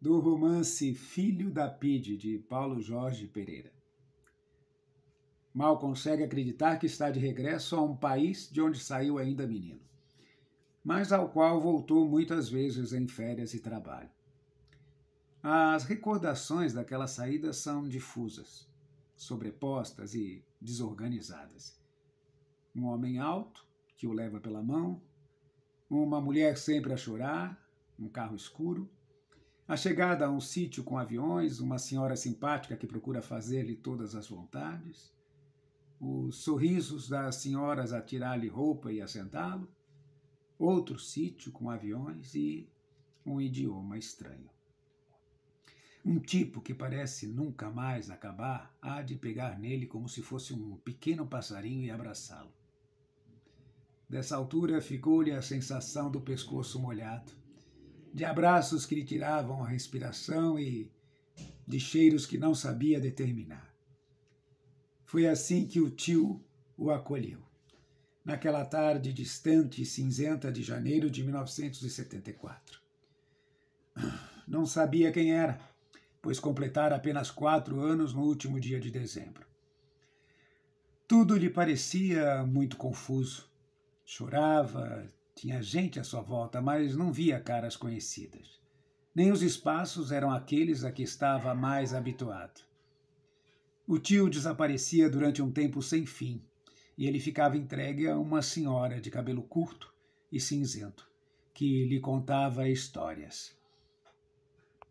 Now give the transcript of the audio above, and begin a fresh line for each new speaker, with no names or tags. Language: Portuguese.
do romance Filho da Pide, de Paulo Jorge Pereira. Mal consegue acreditar que está de regresso a um país de onde saiu ainda menino, mas ao qual voltou muitas vezes em férias e trabalho. As recordações daquela saída são difusas, sobrepostas e desorganizadas. Um homem alto que o leva pela mão, uma mulher sempre a chorar, um carro escuro, a chegada a um sítio com aviões, uma senhora simpática que procura fazer-lhe todas as vontades, os sorrisos das senhoras a tirar-lhe roupa e assentá lo outro sítio com aviões e um idioma estranho. Um tipo que parece nunca mais acabar há de pegar nele como se fosse um pequeno passarinho e abraçá-lo. Dessa altura ficou-lhe a sensação do pescoço molhado de abraços que lhe tiravam a respiração e de cheiros que não sabia determinar. Foi assim que o tio o acolheu, naquela tarde distante e cinzenta de janeiro de 1974. Não sabia quem era, pois completara apenas quatro anos no último dia de dezembro. Tudo lhe parecia muito confuso. Chorava, tinha gente à sua volta, mas não via caras conhecidas. Nem os espaços eram aqueles a que estava mais habituado. O tio desaparecia durante um tempo sem fim, e ele ficava entregue a uma senhora de cabelo curto e cinzento, que lhe contava histórias.